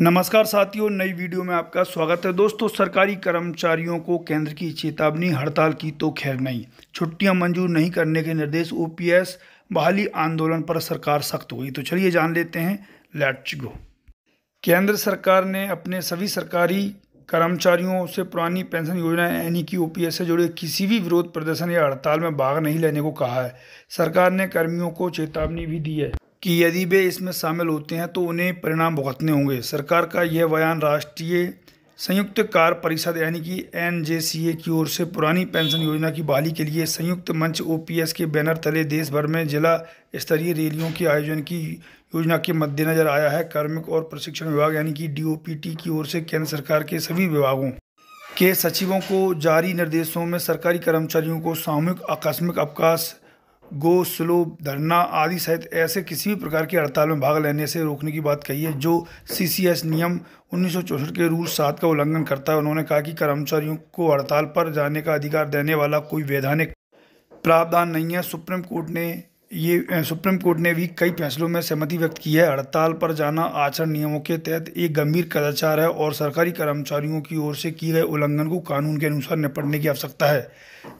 नमस्कार साथियों नई वीडियो में आपका स्वागत है दोस्तों सरकारी कर्मचारियों को केंद्र की चेतावनी हड़ताल की तो खैर नहीं छुट्टियां मंजूर नहीं करने के निर्देश ओपीएस बहाली आंदोलन पर सरकार सख्त हुई तो चलिए जान लेते हैं लेट्स गो केंद्र सरकार ने अपने सभी सरकारी कर्मचारियों से पुरानी पेंशन योजना यानी कि ओ से जुड़े किसी भी विरोध प्रदर्शन या हड़ताल में भाग नहीं लेने को कहा है सरकार ने कर्मियों को चेतावनी भी दी है कि यदि वे इसमें शामिल होते हैं तो उन्हें परिणाम भुगतने होंगे सरकार का यह बयान राष्ट्रीय संयुक्त कार्य परिषद यानी कि एन की ओर से पुरानी पेंशन योजना की बहाली के लिए संयुक्त मंच ओ के बैनर तले देश भर में जिला स्तरीय रैलियों के आयोजन की योजना के मद्देनजर आया है कार्मिक और प्रशिक्षण विभाग यानी कि डी की ओर से केंद्र सरकार के सभी विभागों के सचिवों को जारी निर्देशों में सरकारी कर्मचारियों को सामूहिक आकस्मिक अवकाश गो स्लो धरना आदि सहित ऐसे किसी भी प्रकार की हड़ताल में भाग लेने से रोकने की बात कही है जो सीसीएस नियम उन्नीस के रूल सात का उल्लंघन करता है उन्होंने कहा कि कर्मचारियों को हड़ताल पर जाने का अधिकार देने वाला कोई वैधानिक प्रावधान नहीं है सुप्रीम कोर्ट ने ये सुप्रीम कोर्ट ने भी कई फैसलों में सहमति व्यक्त की है हड़ताल पर जाना आचरण नियमों के तहत एक गंभीर कदाचार है और सरकारी कर्मचारियों की ओर से किए गए उल्लंघन को कानून के अनुसार निपटने की आवश्यकता है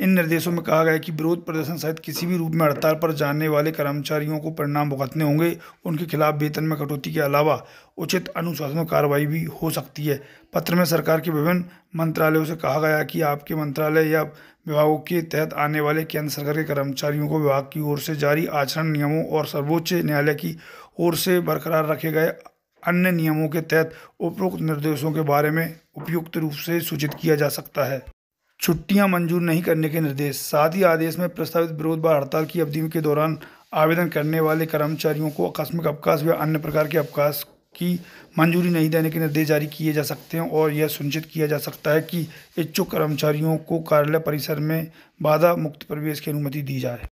इन निर्देशों में कहा गया है कि विरोध प्रदर्शन सहित किसी भी रूप में हड़ताल पर जाने वाले कर्मचारियों को परिणाम भुगतने होंगे उनके खिलाफ वेतन में कटौती के अलावा उचित अनुशासन कार्रवाई भी हो सकती है पत्र में सरकार के विभिन्न मंत्रालयों से कहा गया कि आपके मंत्रालय या विभागों के तहत आने वाले केंद्र सरकार के कर्मचारियों को विभाग की ओर से जारी आचरण नियमों और सर्वोच्च न्यायालय की ओर से बरकरार रखे गए अन्य नियमों के तहत उपरोक्त निर्देशों के बारे में उपयुक्त रूप से सूचित किया जा सकता है छुट्टियां मंजूर नहीं करने के निर्देश साथ ही आदेश में प्रस्तावित विरोध बार हड़ताल की अवधि के दौरान आवेदन करने वाले कर्मचारियों को आकस्मिक अवकाश या अन्य प्रकार के अवकाश की मंजूरी नहीं देने के निर्देश जारी किए जा सकते हैं और यह सुनिश्चित किया जा सकता है कि इच्छुक कर्मचारियों को कार्यालय परिसर में बाधा मुक्त प्रवेश की अनुमति दी जाए